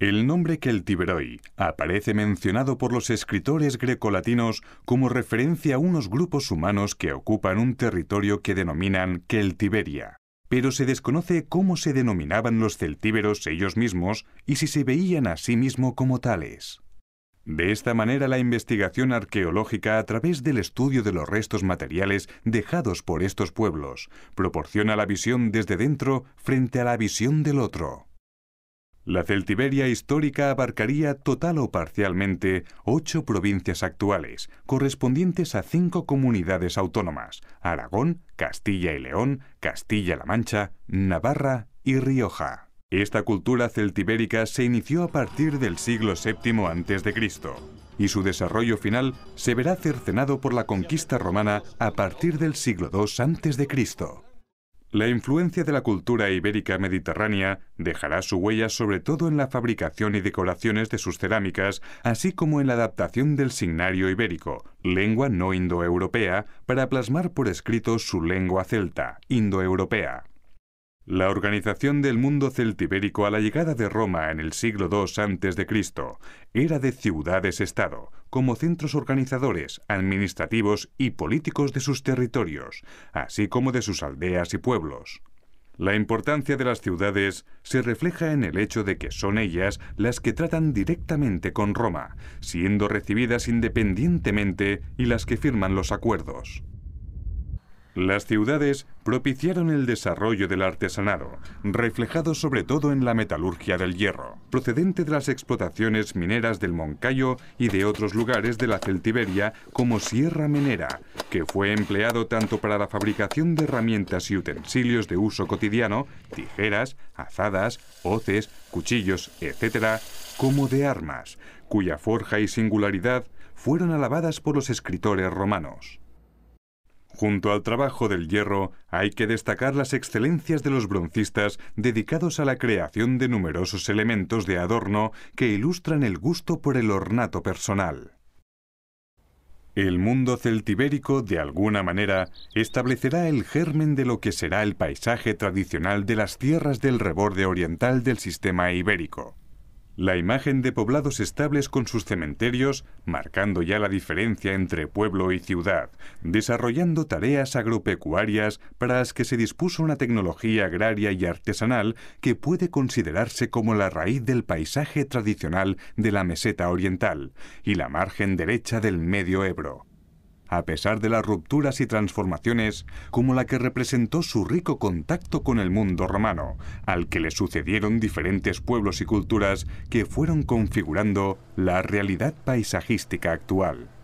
El nombre Celtiberoi aparece mencionado por los escritores grecolatinos como referencia a unos grupos humanos que ocupan un territorio que denominan Celtiberia, pero se desconoce cómo se denominaban los celtíberos ellos mismos y si se veían a sí mismos como tales. De esta manera, la investigación arqueológica a través del estudio de los restos materiales dejados por estos pueblos proporciona la visión desde dentro frente a la visión del otro. La celtiberia histórica abarcaría total o parcialmente ocho provincias actuales, correspondientes a cinco comunidades autónomas, Aragón, Castilla y León, Castilla-La Mancha, Navarra y Rioja. Esta cultura celtibérica se inició a partir del siglo VII a.C., y su desarrollo final se verá cercenado por la conquista romana a partir del siglo II a.C la influencia de la cultura ibérica mediterránea dejará su huella sobre todo en la fabricación y decoraciones de sus cerámicas, así como en la adaptación del signario ibérico, lengua no indoeuropea, para plasmar por escrito su lengua celta, indoeuropea. La organización del mundo celtibérico a la llegada de Roma en el siglo II a.C. era de ciudades-estado, como centros organizadores, administrativos y políticos de sus territorios, así como de sus aldeas y pueblos. La importancia de las ciudades se refleja en el hecho de que son ellas las que tratan directamente con Roma, siendo recibidas independientemente y las que firman los acuerdos. Las ciudades propiciaron el desarrollo del artesanado, reflejado sobre todo en la metalurgia del hierro, procedente de las explotaciones mineras del Moncayo y de otros lugares de la Celtiberia como Sierra Menera, que fue empleado tanto para la fabricación de herramientas y utensilios de uso cotidiano, tijeras, azadas, hoces, cuchillos, etc., como de armas, cuya forja y singularidad fueron alabadas por los escritores romanos. Junto al trabajo del hierro, hay que destacar las excelencias de los broncistas dedicados a la creación de numerosos elementos de adorno que ilustran el gusto por el ornato personal. El mundo celtibérico, de alguna manera, establecerá el germen de lo que será el paisaje tradicional de las tierras del reborde oriental del sistema ibérico la imagen de poblados estables con sus cementerios, marcando ya la diferencia entre pueblo y ciudad, desarrollando tareas agropecuarias para las que se dispuso una tecnología agraria y artesanal que puede considerarse como la raíz del paisaje tradicional de la meseta oriental y la margen derecha del medio Ebro a pesar de las rupturas y transformaciones como la que representó su rico contacto con el mundo romano, al que le sucedieron diferentes pueblos y culturas que fueron configurando la realidad paisajística actual.